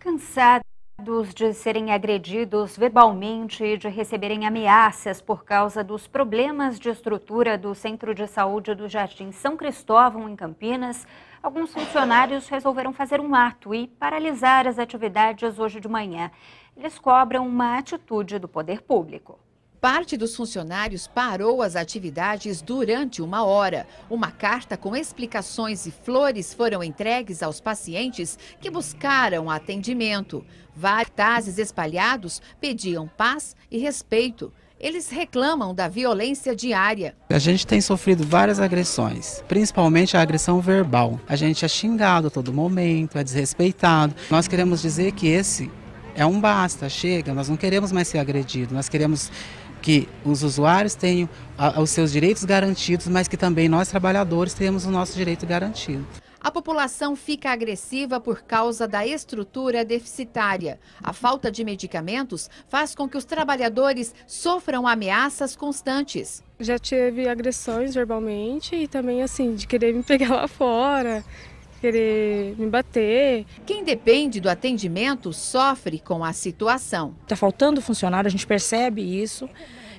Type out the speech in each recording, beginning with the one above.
Cansados de serem agredidos verbalmente e de receberem ameaças por causa dos problemas de estrutura do Centro de Saúde do Jardim São Cristóvão, em Campinas, alguns funcionários resolveram fazer um ato e paralisar as atividades hoje de manhã. Eles cobram uma atitude do poder público. Parte dos funcionários parou as atividades durante uma hora. Uma carta com explicações e flores foram entregues aos pacientes que buscaram atendimento. Várias espalhados pediam paz e respeito. Eles reclamam da violência diária. A gente tem sofrido várias agressões, principalmente a agressão verbal. A gente é xingado a todo momento, é desrespeitado. Nós queremos dizer que esse é um basta, chega, nós não queremos mais ser agredidos, nós queremos que os usuários tenham os seus direitos garantidos, mas que também nós trabalhadores temos o nosso direito garantido. A população fica agressiva por causa da estrutura deficitária. A falta de medicamentos faz com que os trabalhadores sofram ameaças constantes. Já tive agressões verbalmente e também assim de querer me pegar lá fora, querer me bater. Quem depende do atendimento sofre com a situação. Está faltando funcionário, a gente percebe isso.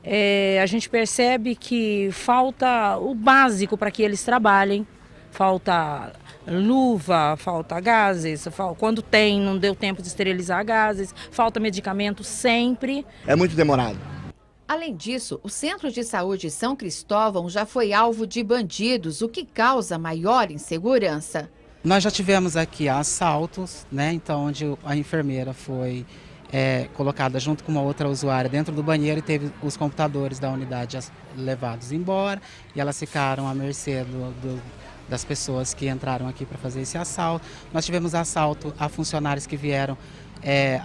É, a gente percebe que falta o básico para que eles trabalhem. Falta luva, falta gases, quando tem, não deu tempo de esterilizar gases, falta medicamento sempre. É muito demorado. Além disso, o Centro de Saúde São Cristóvão já foi alvo de bandidos, o que causa maior insegurança. Nós já tivemos aqui assaltos, né? Então, onde a enfermeira foi é, colocada junto com uma outra usuária dentro do banheiro e teve os computadores da unidade levados embora e elas ficaram à mercê do, do, das pessoas que entraram aqui para fazer esse assalto. Nós tivemos assalto a funcionários que vieram é,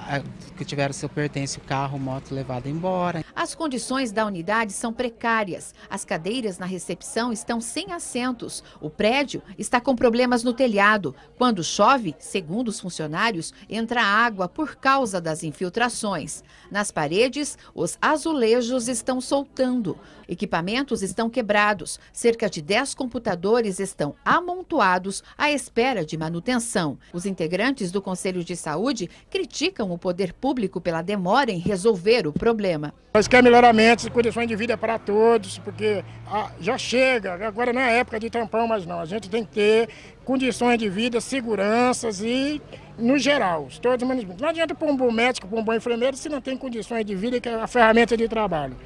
que tiveram seu pertence, carro, moto levado embora. As condições da unidade são precárias. As cadeiras na recepção estão sem assentos. O prédio está com problemas no telhado. Quando chove, segundo os funcionários, entra água por causa das infiltrações. Nas paredes, os azulejos estão soltando. Equipamentos estão quebrados. Cerca de 10 computadores estão amontoados à espera de manutenção. Os integrantes do Conselho de Saúde criticam criticam o poder público pela demora em resolver o problema. Nós queremos melhoramentos e condições de vida para todos, porque ah, já chega, agora não é época de tampão, mas não. A gente tem que ter condições de vida, seguranças e, no geral, todos os Não adianta para um bom médico, para um bom enfermeiro, se não tem condições de vida, que é a ferramenta de trabalho.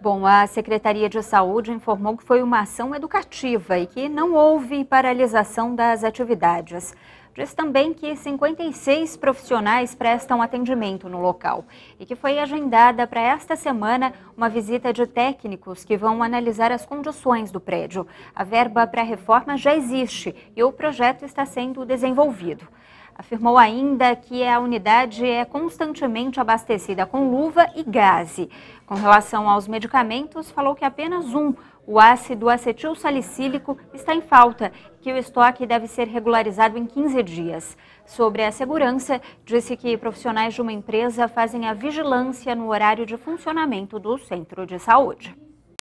Bom, a Secretaria de Saúde informou que foi uma ação educativa e que não houve paralisação das atividades. Diz também que 56 profissionais prestam atendimento no local e que foi agendada para esta semana uma visita de técnicos que vão analisar as condições do prédio. A verba para a reforma já existe e o projeto está sendo desenvolvido. Afirmou ainda que a unidade é constantemente abastecida com luva e gaze. Com relação aos medicamentos, falou que apenas um, o ácido acetil salicílico, está em falta, que o estoque deve ser regularizado em 15 dias. Sobre a segurança, disse que profissionais de uma empresa fazem a vigilância no horário de funcionamento do centro de saúde.